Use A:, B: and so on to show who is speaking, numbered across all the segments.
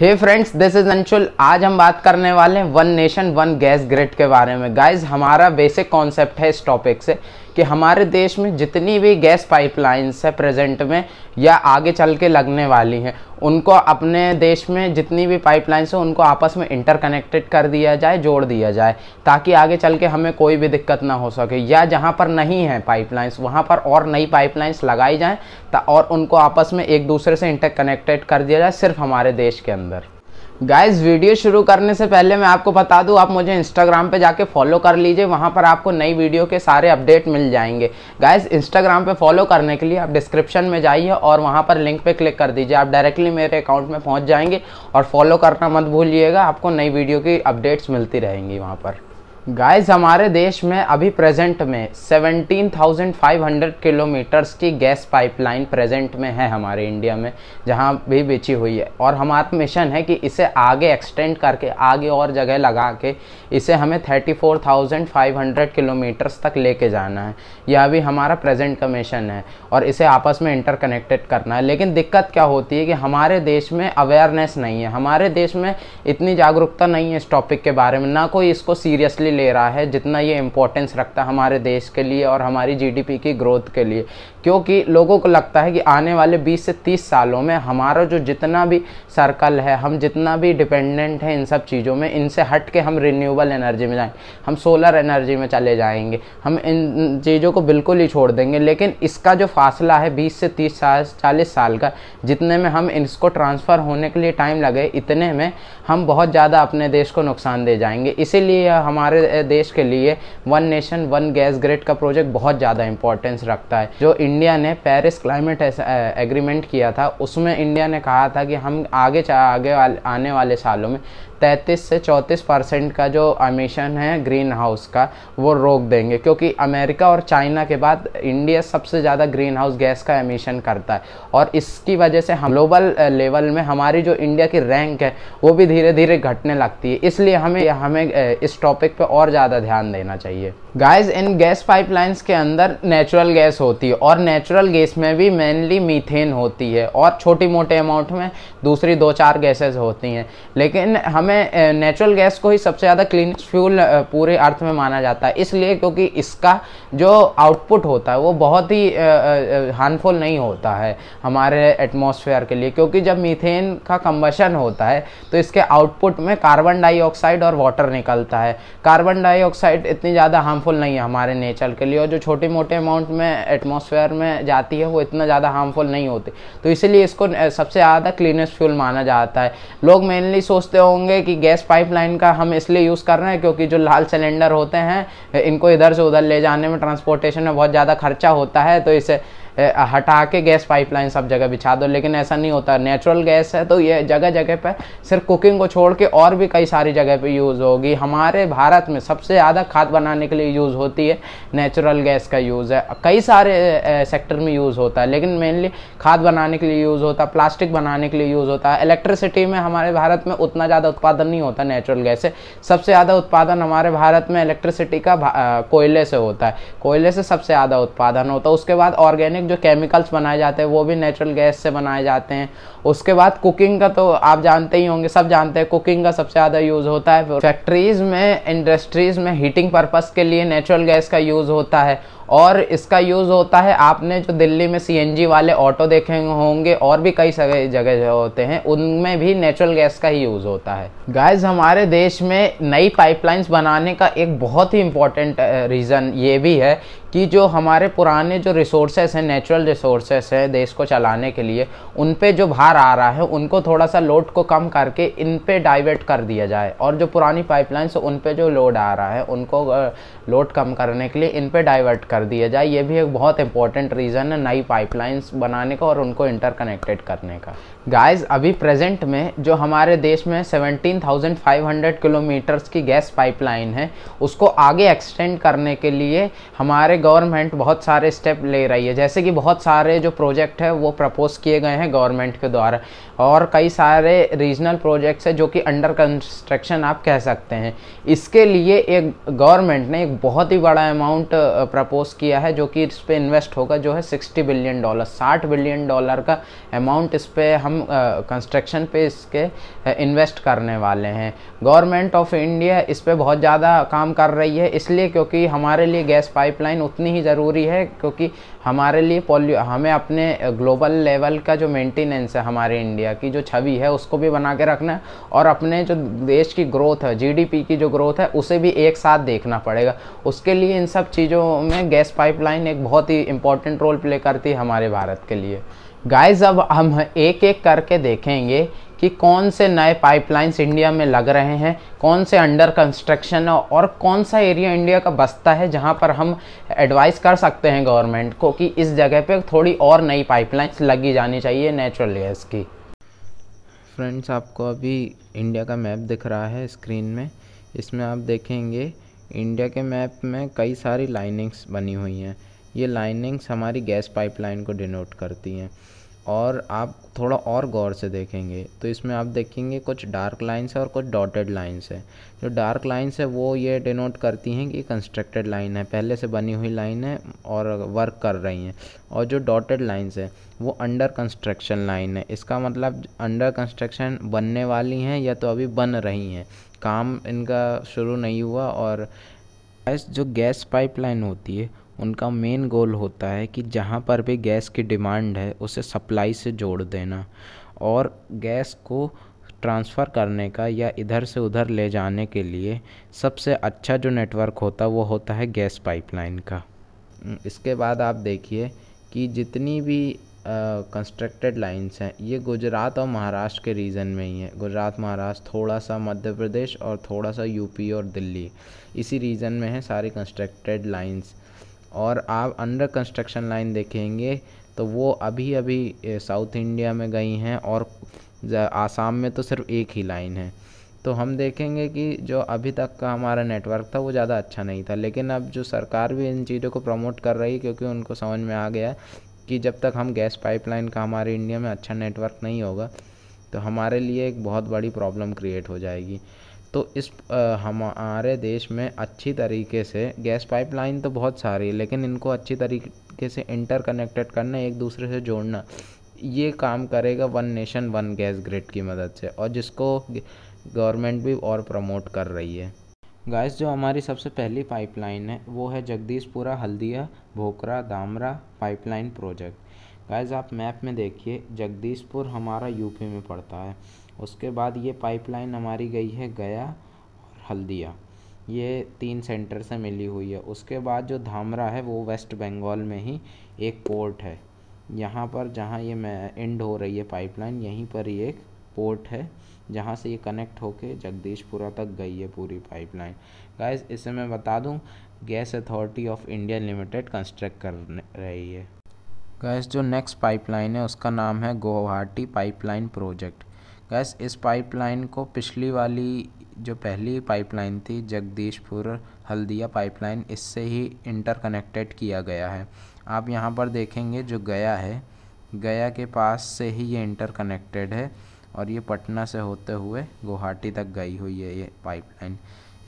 A: hey friends this is Anshul आज हम बात करने वाले हैं one nation one gas grid के बारे में गाइज हमारा बेसिक कॉन्सेप्ट है इस टॉपिक से कि हमारे देश में जितनी भी गैस पाइपलाइंस है प्रेजेंट में या आगे चल के लगने वाली हैं उनको अपने देश में जितनी भी पाइपलाइंस हैं उनको आपस में इंटरकनेक्टेड कर दिया जाए जोड़ दिया जाए ताकि आगे चल के हमें कोई भी दिक्कत ना हो सके या जहाँ पर नहीं है पाइपलाइंस वहाँ पर और नई पाइपलाइंस लगाई जाएँ और उनको आपस में एक दूसरे से इंटरकनेक्टेड कर दिया जाए सिर्फ हमारे देश के अंदर गाइज वीडियो शुरू करने से पहले मैं आपको बता दूं आप मुझे इंस्टाग्राम पे जाके फॉलो कर लीजिए वहां पर आपको नई वीडियो के सारे अपडेट मिल जाएंगे गाइज इंस्टाग्राम पे फॉलो करने के लिए आप डिस्क्रिप्शन में जाइए और वहां पर लिंक पे क्लिक कर दीजिए आप डायरेक्टली मेरे अकाउंट में पहुँच जाएंगे और फॉलो करना मत भूलिएगा आपको नई वीडियो की अपडेट्स मिलती रहेंगी वहाँ पर गाइस हमारे देश में अभी प्रेजेंट में 17,500 किलोमीटर्स की गैस पाइपलाइन प्रेजेंट में है हमारे इंडिया में जहां भी बेची हुई है और हमारा मिशन है कि इसे आगे एक्सटेंड करके आगे और जगह लगा के इसे हमें 34,500 किलोमीटर्स तक लेके जाना है यह अभी हमारा प्रेजेंट का मिशन है और इसे आपस में इंटरकनेक्टेड करना है लेकिन दिक्कत क्या होती है कि हमारे देश में अवेयरनेस नहीं है हमारे देश में इतनी जागरूकता नहीं है इस टॉपिक के बारे में ना कोई इसको सीरियसली ले रहा है जितना ये इम्पोर्टेंस रखता है हमारे देश के लिए और हमारी जीडीपी की ग्रोथ के लिए क्योंकि लोगों को लगता है कि आने वाले 20 से 30 सालों में हमारा जो जितना भी सर्कल है हम जितना भी डिपेंडेंट हैं इन सब चीज़ों में इनसे हट के हम रिन्यूएबल एनर्जी में जाएं हम सोलर एनर्जी में चले जाएंगे हम इन चीज़ों को बिल्कुल ही छोड़ देंगे लेकिन इसका जो फासला है बीस से तीस साल चालीस साल का जितने में हम इसको ट्रांसफ़र होने के लिए टाइम लगे इतने में हम बहुत ज़्यादा अपने देश को नुकसान दे जाएंगे इसीलिए हमारे देश के लिए one nation one gas grid का प्रोजेक्ट बहुत ज़्यादा इंपॉर्टेंस रखता है जो इंडिया ने पेरिस क्लाइमेट एग्रीमेंट किया था उसमें इंडिया ने कहा था कि हम आगे आगे आने वाले सालों में 33 से 34 परसेंट का जो अमीशन है ग्रीन हाउस का वो रोक देंगे क्योंकि अमेरिका और चाइना के बाद इंडिया सबसे ज़्यादा ग्रीन हाउस गैस का अमीशन करता है और इसकी वजह से हम ग्लोबल लेवल में हमारी जो इंडिया की रैंक है वो भी धीरे धीरे घटने लगती है इसलिए हमें हमें इस टॉपिक पर और ज़्यादा ध्यान देना चाहिए गाइस इन गैस पाइपलाइंस के अंदर नेचुरल गैस होती है और नेचुरल गैस में भी मेनली मीथेन होती है और छोटी मोटे अमाउंट में दूसरी दो चार गैसेस होती हैं लेकिन हमें नेचुरल गैस को ही सबसे ज़्यादा क्लीन फ्यूल पूरे अर्थ में माना जाता है इसलिए क्योंकि इसका जो आउटपुट होता है वो बहुत ही हार्मफुल नहीं होता है हमारे एटमोसफेयर के लिए क्योंकि जब मीथेन का कम्बशन होता है तो इसके आउटपुट में कार्बन डाइऑक्साइड और वाटर निकलता है कार्बन डाइऑक्साइड इतनी ज़्यादा हार्मफुल नहीं है हमारे नेचर के लिए और जो छोटे मोटे अमाउंट में एटमोसफेयर एटमोसफेयर में जाती है वो इतना ज़्यादा हार्मफुल नहीं होती तो इसलिए इसको सबसे ज़्यादा क्लीनेस्ट फ्यूल माना जाता है लोग मेनली सोचते होंगे कि गैस पाइपलाइन का हम इसलिए यूज़ कर रहे हैं क्योंकि जो लाल सिलेंडर होते हैं इनको इधर से उधर ले जाने में ट्रांसपोर्टेशन में बहुत ज़्यादा खर्चा होता है तो इसे हटा के गैस पाइपलाइन सब जगह बिछा दो लेकिन ऐसा नहीं होता नेचुरल गैस है तो ये जगह जगह पर सिर्फ कुकिंग को छोड़ के और भी कई सारी जगह पर यूज़ होगी हमारे भारत में सबसे ज़्यादा खाद बनाने के लिए यूज़ होती है नेचुरल गैस का यूज़ है कई सारे सेक्टर में यूज़ होता है लेकिन मेनली खाद बनाने के लिए यूज़ होता है प्लास्टिक बनाने के लिए यूज़ होता है इलेक्ट्रिसिटी में हमारे भारत में उतना ज़्यादा उत्पादन नहीं होता नेचुरल गैस से सबसे ज़्यादा उत्पादन हमारे भारत में इलेक्ट्रिसिटी का कोयले से होता है कोयले से सबसे ज़्यादा उत्पादन होता है उसके बाद ऑर्गेनिक जो केमिकल्स बनाए जाते हैं वो भी नेचुरल गैस से बनाए जाते हैं उसके बाद कुकिंग का तो आप जानते ही होंगे सब जानते हैं कुकिंग का सबसे ज़्यादा यूज़ होता है फैक्ट्रीज़ में इंडस्ट्रीज़ में हीटिंग पर्पज़ के लिए नेचुरल गैस का यूज़ होता है और इसका यूज़ होता है आपने जो दिल्ली में सी वाले ऑटो देखे होंगे और भी कई सारे जगह जो होते हैं उनमें भी नेचुरल गैस का ही यूज़ होता है गैस हमारे देश में नई पाइपलाइंस बनाने का एक बहुत ही इम्पॉर्टेंट रीज़न ये भी है कि जो हमारे पुराने जो रिसोर्सेस हैं नेचुरल रिसोर्सेस हैं देश को चलाने के लिए उन पे जो भार आ रहा है उनको थोड़ा सा लोड को कम करके इन पे डाइवर्ट कर दिया जाए और जो पुरानी पाइपलाइंस उन पे जो लोड आ रहा है उनको लोड कम करने के लिए इन पे डाइवर्ट कर कर दिया जाए ये भी एक बहुत इंपॉर्टेंट रीज़न है नई पाइपलाइंस बनाने का और उनको इंटरकनेक्टेड करने का गाइस अभी प्रेजेंट में जो हमारे देश में 17,500 किलोमीटर्स की गैस पाइपलाइन है उसको आगे एक्सटेंड करने के लिए हमारे गवर्नमेंट बहुत सारे स्टेप ले रही है जैसे कि बहुत सारे जो प्रोजेक्ट है वो प्रपोज किए गए हैं गवर्नमेंट के द्वारा और कई सारे रीजनल प्रोजेक्ट्स हैं जो कि अंडर कंस्ट्रक्शन आप कह सकते हैं इसके लिए एक गवर्नमेंट ने एक बहुत ही बड़ा अमाउंट प्रपोज सोर्स किया है जो कि इस पर इन्वेस्ट होगा जो है 60 बिलियन डॉलर 60 बिलियन डॉलर का अमाउंट इस पर हम कंस्ट्रक्शन पे इसके इन्वेस्ट करने वाले हैं गवर्नमेंट ऑफ इंडिया इस पर बहुत ज़्यादा काम कर रही है इसलिए क्योंकि हमारे लिए गैस पाइपलाइन उतनी ही ज़रूरी है क्योंकि हमारे लिए पॉल्यू हमें अपने ग्लोबल लेवल का जो मेंटेनेंस है हमारे इंडिया की जो छवि है उसको भी बना के रखना है और अपने जो देश की ग्रोथ है जीडीपी की जो ग्रोथ है उसे भी एक साथ देखना पड़ेगा उसके लिए इन सब चीज़ों में गैस पाइपलाइन एक बहुत ही इम्पोर्टेंट रोल प्ले करती है हमारे भारत के लिए गाइस अब हम एक एक करके देखेंगे कि कौन से नए पाइपलाइंस इंडिया में लग रहे हैं कौन से अंडर कंस्ट्रक्शन और कौन सा एरिया इंडिया का बसता है जहां पर हम एडवाइस कर सकते हैं गवर्नमेंट को कि इस जगह पे थोड़ी और नई पाइपलाइंस लगी जानी चाहिए नेचुरल गैस की फ्रेंड्स आपको अभी इंडिया का मैप दिख रहा है स्क्रीन में इसमें आप देखेंगे इंडिया के मैप में कई सारी लाइनिंग्स बनी हुई हैं ये लाइनिंग्स हमारी गैस पाइपलाइन को डिनोट करती हैं और आप थोड़ा और गौर से देखेंगे तो इसमें आप देखेंगे कुछ डार्क लाइंस है और कुछ डॉटेड लाइंस है जो डार्क लाइंस है वो ये डिनोट करती हैं कि कंस्ट्रक्टेड लाइन है पहले से बनी हुई लाइन है और वर्क कर रही हैं और जो डॉटेड लाइंस है वो अंडर कंस्ट्रक्शन लाइन है इसका मतलब अंडर कंस्ट्रक्शन बनने वाली हैं या तो अभी बन रही हैं काम इनका शुरू नहीं हुआ और गैस जो गैस पाइपलाइन होती है उनका मेन गोल होता है कि जहाँ पर भी गैस की डिमांड है उसे सप्लाई से जोड़ देना और गैस को ट्रांसफ़र करने का या इधर से उधर ले जाने के लिए सबसे अच्छा जो नेटवर्क होता है वो होता है गैस पाइपलाइन का इसके बाद आप देखिए कि जितनी भी कंस्ट्रक्टेड लाइन्स हैं ये गुजरात और महाराष्ट्र के रीजन में ही हैं गुजरात महाराष्ट्र थोड़ा सा मध्य प्रदेश और थोड़ा सा यूपी और दिल्ली इसी रीजन में है सारी कंस्ट्रक्टेड लाइन्स और आप अंडर कंस्ट्रक्शन लाइन देखेंगे तो वो अभी अभी साउथ इंडिया में गई हैं और आसाम में तो सिर्फ एक ही लाइन है तो हम देखेंगे कि जो अभी तक का हमारा नेटवर्क था वो ज़्यादा अच्छा नहीं था लेकिन अब जो सरकार भी इन चीज़ों को प्रमोट कर रही है क्योंकि उनको समझ में आ गया कि जब तक हम गैस पाइपलाइन का हमारे इंडिया में अच्छा नेटवर्क नहीं होगा तो हमारे लिए एक बहुत बड़ी प्रॉब्लम क्रिएट हो जाएगी तो इस हमारे देश में अच्छी तरीके से गैस पाइपलाइन तो बहुत सारी है लेकिन इनको अच्छी तरीके से इंटरकनेक्टेड करना एक दूसरे से जोड़ना ये काम करेगा one nation one gas grid की मदद से और जिसको गवर्नमेंट भी और प्रमोट कर रही है गैस जो हमारी सबसे पहली पाइपलाइन है वो है Jagdishpura Haldia Bokaro Dhamra pipeline project gas आप मैप में देखिए जगदीशपुर हमारा यूपी में पड़ता है उसके बाद ये पाइपलाइन हमारी गई है गया और हल्दिया ये तीन सेंटर से मिली हुई है उसके बाद जो धामरा है वो वेस्ट बंगाल में ही एक पोर्ट है यहाँ पर जहाँ ये एंड हो रही है पाइपलाइन यहीं पर ही एक पोर्ट है जहाँ से ये कनेक्ट होके जगदीशपुरा तक गई है पूरी पाइपलाइन गाइस इसे मैं बता दूँ gas authority of India limited construct कर रही है गैस जो नेक्स्ट पाइपलाइन है उसका नाम है गुवाहाटी पाइपलाइन प्रोजेक्ट गैस इस पाइपलाइन को पिछली वाली जो पहली पाइपलाइन थी जगदीशपुर हल्दिया पाइपलाइन इससे ही इंटरकनेक्टेड किया गया है आप यहाँ पर देखेंगे जो गया है गया के पास से ही ये इंटरकनेक्टेड है और ये पटना से होते हुए गुवाहाटी तक गई हुई है ये पाइपलाइन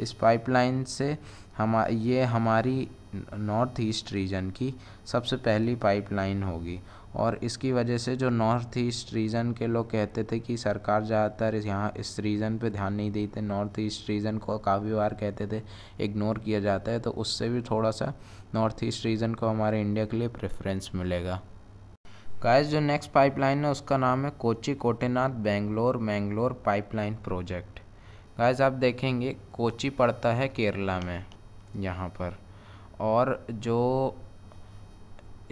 A: इस पाइपलाइन से हम ये हमारी नॉर्थ ईस्ट रीजन की सबसे पहली पाइपलाइन होगी और इसकी वजह से जो नॉर्थ ईस्ट रीजन के लोग कहते थे कि सरकार ज़्यादातर यहाँ इस रीजन पे ध्यान नहीं देते नॉर्थ ईस्ट रीजन को काफ़ी बार कहते थे इग्नोर किया जाता है तो उससे भी थोड़ा सा नॉर्थ ईस्ट रीजन को हमारे इंडिया के लिए प्रेफरेंस मिलेगा गाइस जो नेक्स्ट पाइपलाइन है उसका नाम है Kochi Koottanad Bangalore Mangalore pipeline project guys आप देखेंगे कोची पड़ता है केरला में यहाँ पर और जो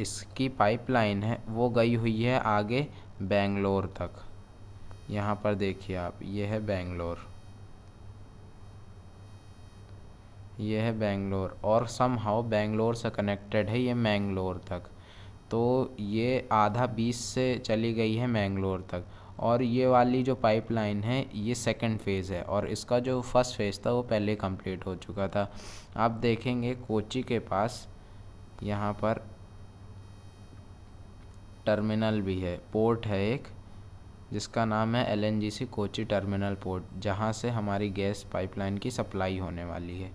A: इसकी पाइपलाइन है वो गई हुई है आगे बेंगलोर तक यहाँ पर देखिए आप ये है बेंगलोर यह है बेंगलोर और सम हाउ बेंगलोर से कनेक्टेड है ये मैंगलोर तक तो ये आधा बीस से चली गई है मैंगलोर तक और ये वाली जो पाइपलाइन है ये सेकंड फ़ेज़ है और इसका जो फर्स्ट फ़ेज़ था वो पहले कंप्लीट हो चुका था आप देखेंगे कोची के पास यहाँ पर टर्मिनल भी है पोर्ट है एक जिसका नाम है एलएनजीसी कोची टर्मिनल पोर्ट जहाँ से हमारी गैस पाइपलाइन की सप्लाई होने वाली है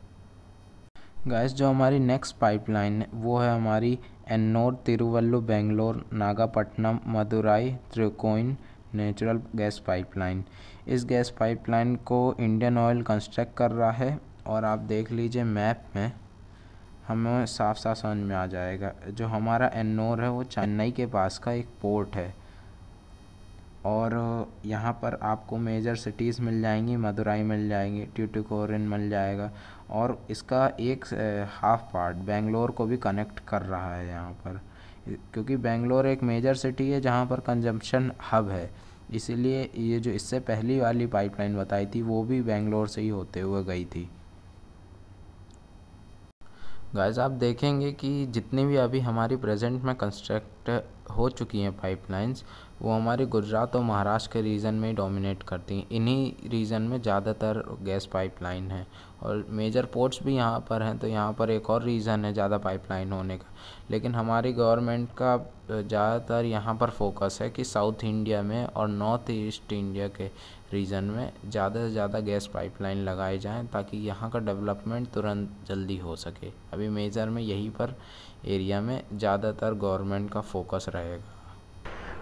A: गैस जो हमारी नेक्स्ट पाइपलाइन है वो है हमारी Ennore Thiruvallur Bangalore Nagapattinam Madurai Tuticorin natural gas pipeline इस गैस पाइपलाइन को इंडियन ऑयल कंस्ट्रक्ट कर रहा है और आप देख लीजिए मैप में हमें साफ साफ समझ में आ जाएगा जो हमारा एन्नोर है वो चेन्नई के पास का एक पोर्ट है और यहाँ पर आपको मेजर सिटीज़ मिल जाएंगी मदुराई मिल जाएंगी ट्यूटिकोरिन मिल जाएगा और इसका एक हाफ पार्ट बेंगलोर को भी कनेक्ट कर रहा है यहाँ पर क्योंकि बेंगलोर एक मेजर सिटी है जहाँ पर कंजम्पशन हब है इसीलिए ये जो इससे पहली वाली पाइपलाइन बताई थी वो भी बेंगलोर से ही होते हुए गई थी गाइस आप देखेंगे कि जितनी भी अभी हमारी प्रेजेंट में कंस्ट्रक्ट हो चुकी हैं पाइपलाइंस वो हमारे गुजरात और महाराष्ट्र के रीजन में डोमिनेट करती हैं इन्हीं रीजन में ज़्यादातर गैस पाइपलाइन है और मेजर पोर्ट्स भी यहाँ पर हैं तो यहाँ पर एक और रीज़न है ज़्यादा पाइपलाइन होने का लेकिन हमारी गवर्नमेंट का ज़्यादातर यहाँ पर फोकस है कि साउथ इंडिया में और नॉर्थ ईस्ट इंडिया के रीजन में ज़्यादा से ज़्यादा गैस पाइपलाइन लगाए जाएं ताकि यहाँ का डेवलपमेंट तुरंत जल्दी हो सके अभी मेजर में यहीं पर एरिया में ज़्यादातर गवर्नमेंट का फोकस रहेगा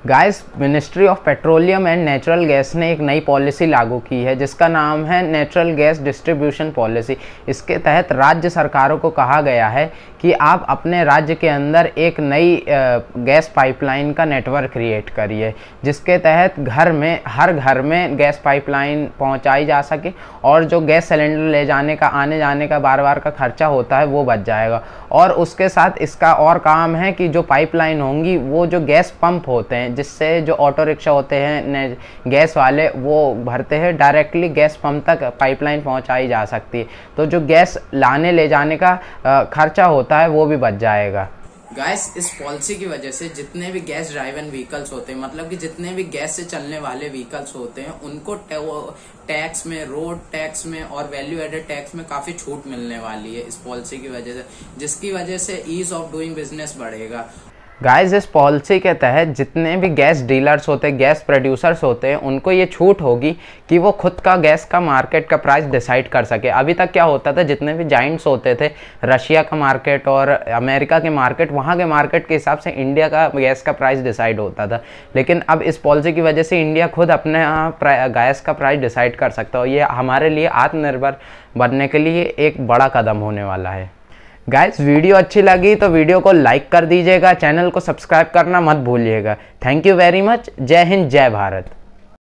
A: guys ministry of petroleum and natural gas ने एक नई पॉलिसी लागू की है जिसका नाम है नेचुरल गैस डिस्ट्रीब्यूशन पॉलिसी इसके तहत राज्य सरकारों को कहा गया है कि आप अपने राज्य के अंदर एक नई गैस पाइपलाइन का नेटवर्क क्रिएट करिए जिसके तहत घर में हर घर में गैस पाइपलाइन पहुंचाई जा सके और जो गैस सिलेंडर ले जाने का आने जाने का बार बार का खर्चा होता है वो बच जाएगा और उसके साथ इसका और काम है कि जो पाइपलाइन होंगी वो जो गैस पंप होते हैं जिससे जो ऑटो रिक्शा होते हैं गैस वाले वो भरते हैं डायरेक्टली गैस पंप तक पाइपलाइन पहुंचाई जा सकती है तो जो गैस लाने ले जाने का खर्चा होता है वो भी बच जाएगा गैस इस पॉलिसी की वजह से जितने भी गैस ड्राइवन व्हीकल्स होते हैं मतलब कि जितने भी गैस से चलने वाले व्हीकल्स होते हैं उनको टैक्स में रोड टैक्स में और वैल्यू एडेड टैक्स में काफी छूट मिलने वाली है इस पॉलिसी की वजह से जिसकी वजह से ईज ऑफ डूइंग बिजनेस बढ़ेगा गाइस इस पॉलिसी के तहत जितने भी गैस डीलर्स होते हैं गैस प्रोड्यूसर्स होते हैं उनको ये छूट होगी कि वो खुद का गैस का मार्केट का प्राइस डिसाइड कर सके अभी तक क्या होता था जितने भी जाइंट्स होते थे रशिया का मार्केट और अमेरिका के मार्केट वहाँ के मार्केट के हिसाब से इंडिया का गैस का प्राइस डिसाइड होता था लेकिन अब इस पॉलिसी की वजह से इंडिया खुद अपने गैस का प्राइस डिसाइड कर सकता है ये हमारे लिए आत्मनिर्भर बनने के लिए एक बड़ा कदम होने वाला है गाइस वीडियो अच्छी लगी तो वीडियो को लाइक कर दीजिएगा चैनल को सब्सक्राइब करना मत भूलिएगा थैंक यू वेरी मच जय हिंद जय भारत